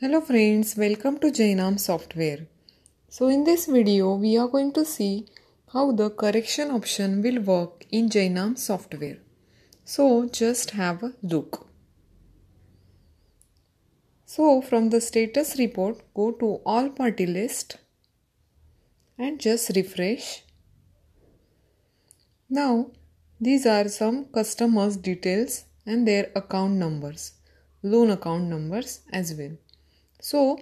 Hello friends, welcome to Jainam software. So in this video we are going to see how the correction option will work in Jainam software. So just have a look. So from the status report go to all party list and just refresh. Now these are some customers details and their account numbers, loan account numbers as well so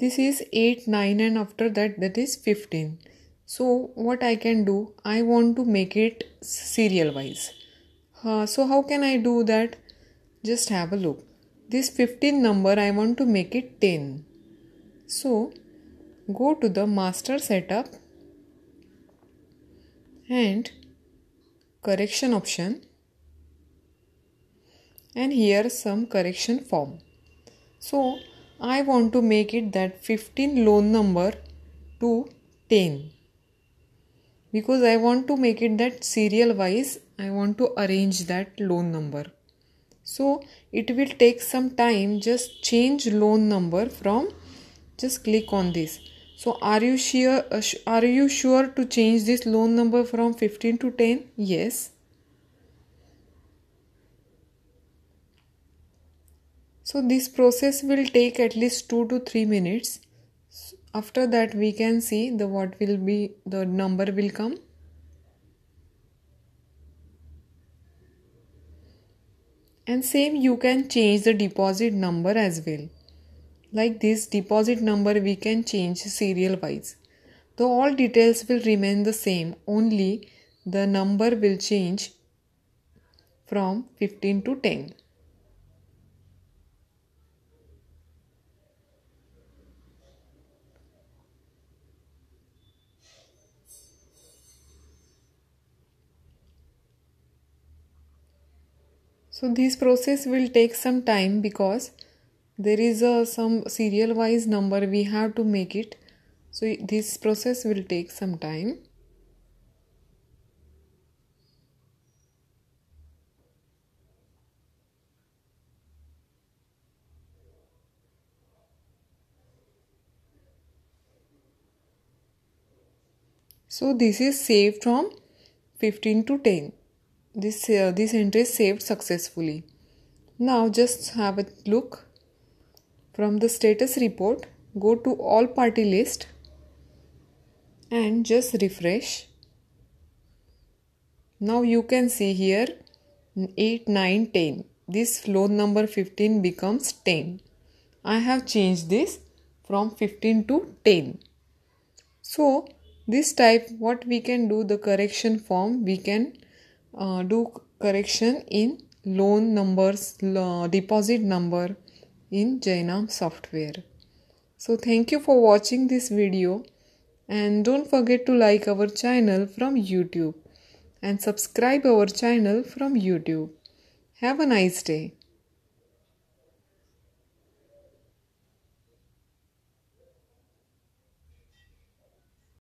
this is 8 9 and after that that is 15 so what i can do i want to make it serial wise uh, so how can i do that just have a look this 15 number i want to make it 10 so go to the master setup and correction option and here some correction form so I want to make it that 15 loan number to 10 because I want to make it that serial wise I want to arrange that loan number. So it will take some time just change loan number from just click on this. So are you sure are you sure to change this loan number from 15 to 10? Yes. so this process will take at least 2 to 3 minutes after that we can see the what will be the number will come and same you can change the deposit number as well like this deposit number we can change serial wise though all details will remain the same only the number will change from 15 to 10 so this process will take some time because there is a some serial wise number we have to make it so this process will take some time So this is saved from 15 to 10 this uh, this entry is saved successfully now just have a look from the status report go to all party list and just refresh now you can see here 8 9 10 this loan number 15 becomes 10 i have changed this from 15 to 10 so this type what we can do the correction form we can uh, do correction in loan numbers, deposit number in Jainam software. So thank you for watching this video and don't forget to like our channel from YouTube and subscribe our channel from YouTube. Have a nice day.